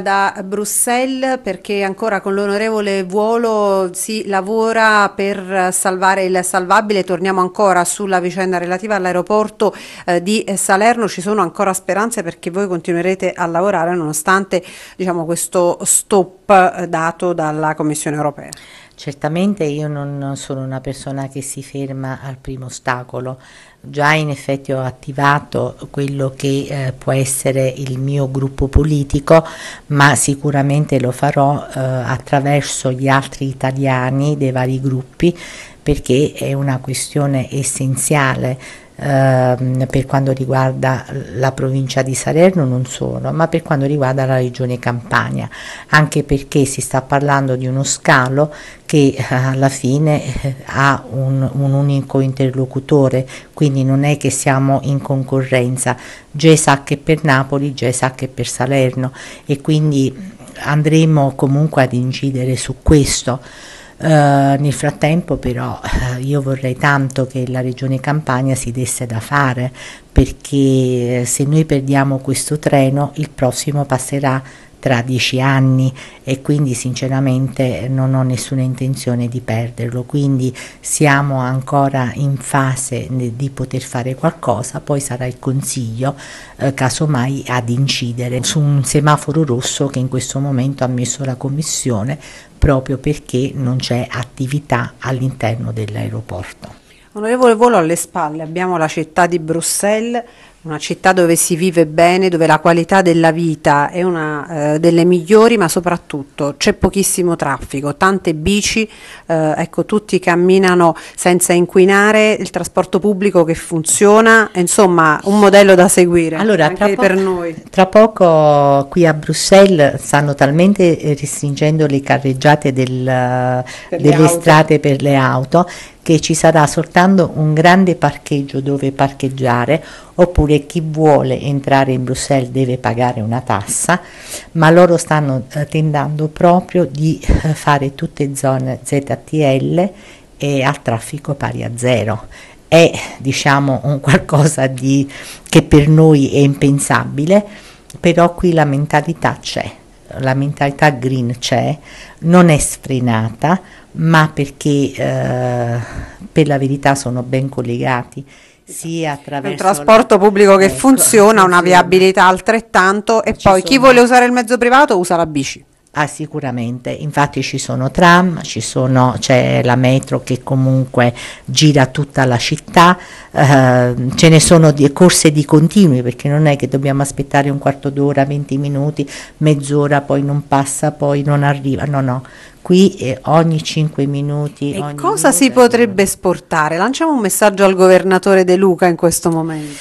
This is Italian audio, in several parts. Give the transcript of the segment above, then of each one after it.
da Bruxelles perché ancora con l'onorevole Vuolo si lavora per salvare il salvabile. Torniamo ancora sulla vicenda relativa all'aeroporto eh, di Salerno. Ci sono ancora speranze perché voi continuerete a lavorare nonostante diciamo, questo stop eh, dato dalla Commissione europea. Certamente io non sono una persona che si ferma al primo ostacolo già in effetti ho attivato quello che eh, può essere il mio gruppo politico, ma sicuramente lo farò eh, attraverso gli altri italiani dei vari gruppi perché è una questione essenziale ehm, per quanto riguarda la provincia di Salerno, non solo, ma per quanto riguarda la regione Campania, anche perché si sta parlando di uno scalo che eh, alla fine eh, ha un, un, unico interlocutore, quindi non è che siamo in concorrenza, GESAC è per Napoli, GESAC è per Salerno e quindi andremo comunque ad incidere su questo. Eh, nel frattempo però eh, io vorrei tanto che la regione Campania si desse da fare perché eh, se noi perdiamo questo treno il prossimo passerà tra dieci anni e quindi sinceramente non ho nessuna intenzione di perderlo, quindi siamo ancora in fase di poter fare qualcosa, poi sarà il consiglio eh, casomai ad incidere su un semaforo rosso che in questo momento ha messo la commissione proprio perché non c'è attività all'interno dell'aeroporto. Onorevole Volo alle spalle abbiamo la città di Bruxelles una città dove si vive bene, dove la qualità della vita è una eh, delle migliori, ma soprattutto c'è pochissimo traffico, tante bici, eh, ecco, tutti camminano senza inquinare, il trasporto pubblico che funziona, insomma un modello da seguire allora, anche per noi. Tra poco qui a Bruxelles stanno talmente eh, restringendo le carreggiate del, delle auto. strade per le auto che ci sarà soltanto un grande parcheggio dove parcheggiare, oppure chi vuole entrare in Bruxelles deve pagare una tassa, ma loro stanno eh, tentando proprio di eh, fare tutte zone ZTL e a traffico pari a zero è diciamo un qualcosa di, che per noi è impensabile, però qui la mentalità c'è, la mentalità green c'è, non è sfrenata, ma perché eh, per la verità sono ben collegati sia attraverso un trasporto pubblico che ecco, funziona, una viabilità altrettanto e poi sono... chi vuole usare il mezzo privato usa la bici. Ah, sicuramente, infatti ci sono tram, ci sono, c'è la metro che comunque gira tutta la città, eh, ce ne sono di, corse di continui perché non è che dobbiamo aspettare un quarto d'ora, 20 minuti, mezz'ora, poi non passa, poi non arriva, no no, qui eh, ogni 5 minuti. E cosa minuto, si potrebbe esportare? Lanciamo un messaggio al governatore De Luca in questo momento.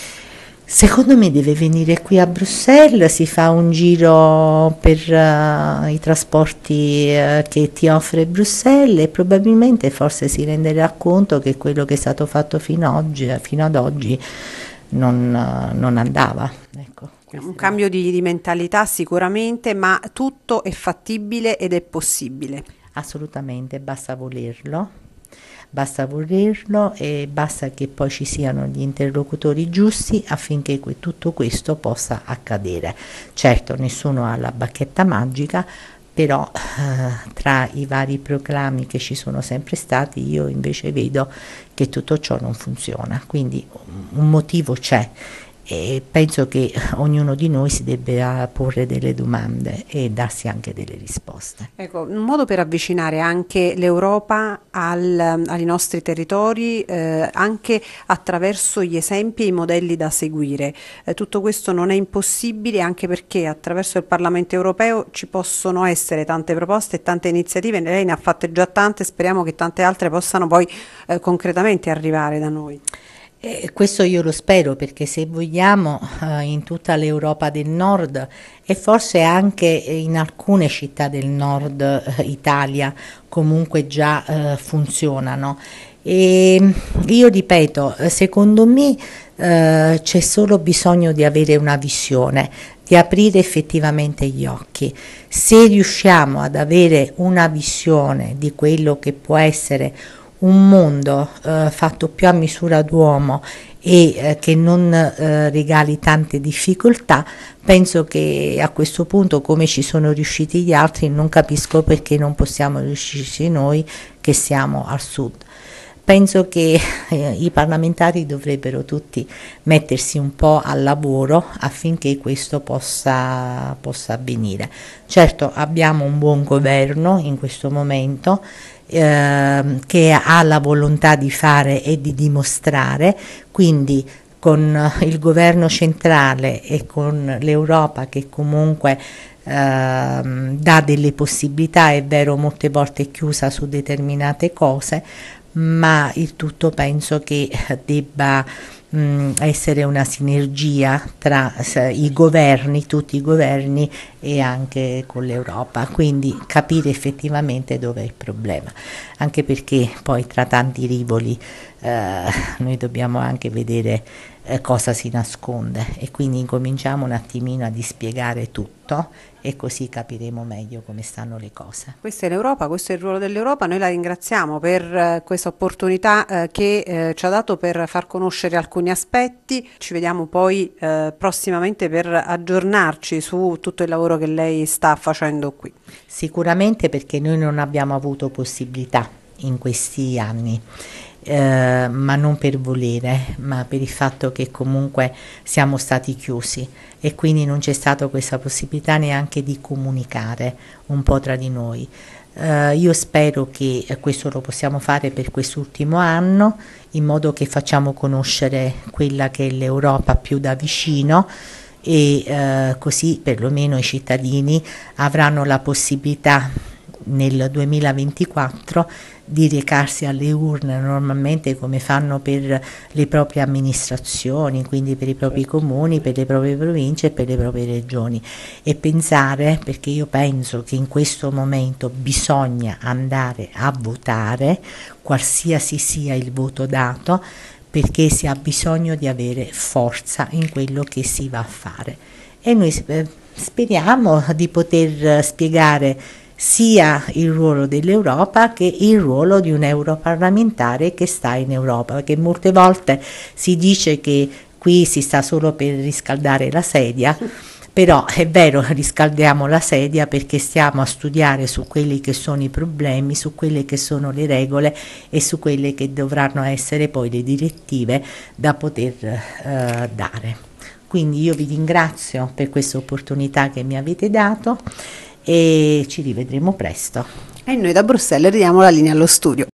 Secondo me deve venire qui a Bruxelles, si fa un giro per uh, i trasporti uh, che ti offre Bruxelles e probabilmente forse si renderà conto che quello che è stato fatto fino, oggi, eh, fino ad oggi non, uh, non andava. Ecco. Un cambio di, di mentalità sicuramente, ma tutto è fattibile ed è possibile assolutamente, basta volerlo, basta volerlo e basta che poi ci siano gli interlocutori giusti affinché que tutto questo possa accadere. Certo, nessuno ha la bacchetta magica, però eh, tra i vari proclami che ci sono sempre stati io invece vedo che tutto ciò non funziona, quindi un motivo c'è e penso che ognuno di noi si debba porre delle domande e darsi anche delle risposte. Ecco, un modo per avvicinare anche l'Europa al, ai nostri territori, eh, anche attraverso gli esempi e i modelli da seguire. Eh, tutto questo non è impossibile anche perché attraverso il Parlamento europeo ci possono essere tante proposte e tante iniziative, lei ne ha fatte già tante, speriamo che tante altre possano poi eh, concretamente arrivare da noi. Eh, questo io lo spero perché se vogliamo eh, in tutta l'Europa del Nord e forse anche in alcune città del Nord eh, Italia comunque già eh, funzionano. E mm, io ripeto, secondo me eh, c'è solo bisogno di avere una visione, di aprire effettivamente gli occhi. Se riusciamo ad avere una visione di quello che può essere un mondo eh, fatto più a misura d'uomo e eh, che non eh, regali tante difficoltà, penso che a questo punto come ci sono riusciti gli altri non capisco perché non possiamo riuscirci noi che siamo al sud. Penso che eh, i parlamentari dovrebbero tutti mettersi un po' al lavoro affinché questo possa, possa avvenire. Certo abbiamo un buon governo in questo momento, Ehm, che ha la volontà di fare e di dimostrare, quindi con eh, il governo centrale e con l'Europa che comunque eh, dà delle possibilità, è vero molte volte è chiusa su determinate cose, ma il tutto penso che debba mm, essere una sinergia tra i governi, tutti i governi e anche con l'Europa, quindi capire effettivamente dove è il problema, anche perché poi tra tanti rivoli eh, noi dobbiamo anche vedere eh, cosa si nasconde e quindi incominciamo un attimino a dispiegare tutto e così capiremo meglio come stanno le cose. Questa è l'Europa, questo è il ruolo dell'Europa, noi la ringraziamo per eh, questa opportunità eh, che eh, ci ha dato per far conoscere alcuni aspetti, ci vediamo poi eh, prossimamente per aggiornarci su tutto il lavoro che lei sta facendo qui. Sicuramente perché noi non abbiamo avuto possibilità in questi anni eh, ma non per volere, ma per il fatto che comunque siamo stati chiusi e quindi non c'è stata questa possibilità neanche di comunicare un po' tra di noi. Uh, io spero che questo lo possiamo fare per quest'ultimo anno in modo che facciamo conoscere quella che è l'Europa più da vicino e uh, così perlomeno i cittadini avranno la possibilità nel 2024 di recarsi alle urne normalmente come fanno per le proprie amministrazioni, quindi per i propri certo. comuni, per le proprie province e per le proprie regioni e pensare, perché io penso che in questo momento bisogna andare a votare, qualsiasi sia il voto dato, perché si ha bisogno di avere forza in quello che si va a fare. E noi eh, speriamo di poter eh, spiegare sia il ruolo dell'Europa che il ruolo di un europarlamentare che sta in Europa, perché molte volte si dice che qui si sta solo per riscaldare la sedia. Però è vero, riscaldiamo la sedia perché stiamo a studiare su quelli che sono i problemi, su quelle che sono le regole e su quelle che dovranno essere poi le direttive da poter eh, dare. Quindi io vi ringrazio per questa opportunità che mi avete dato e ci rivedremo presto. E noi da Bruxelles ridiamo la linea allo studio.